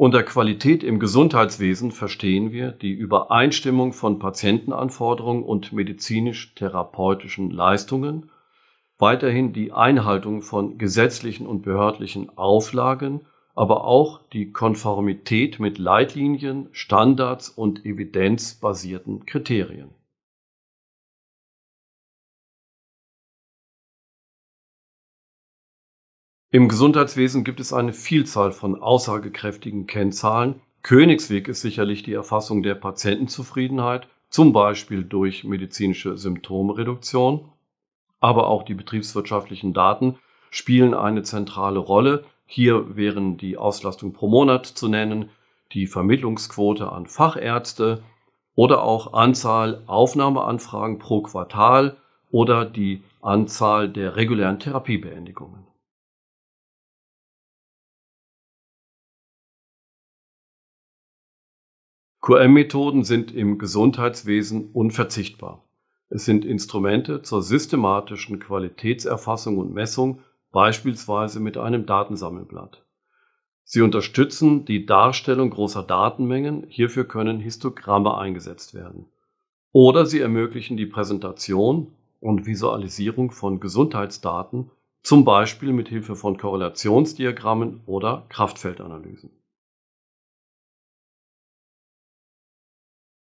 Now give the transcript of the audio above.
Unter Qualität im Gesundheitswesen verstehen wir die Übereinstimmung von Patientenanforderungen und medizinisch-therapeutischen Leistungen, weiterhin die Einhaltung von gesetzlichen und behördlichen Auflagen, aber auch die Konformität mit Leitlinien, Standards und evidenzbasierten Kriterien. Im Gesundheitswesen gibt es eine Vielzahl von aussagekräftigen Kennzahlen. Königsweg ist sicherlich die Erfassung der Patientenzufriedenheit, zum Beispiel durch medizinische Symptomreduktion. Aber auch die betriebswirtschaftlichen Daten spielen eine zentrale Rolle. Hier wären die Auslastung pro Monat zu nennen, die Vermittlungsquote an Fachärzte oder auch Anzahl Aufnahmeanfragen pro Quartal oder die Anzahl der regulären Therapiebeendigungen. QM-Methoden sind im Gesundheitswesen unverzichtbar. Es sind Instrumente zur systematischen Qualitätserfassung und Messung, beispielsweise mit einem Datensammelblatt. Sie unterstützen die Darstellung großer Datenmengen, hierfür können Histogramme eingesetzt werden. Oder sie ermöglichen die Präsentation und Visualisierung von Gesundheitsdaten, zum Beispiel mit Hilfe von Korrelationsdiagrammen oder Kraftfeldanalysen.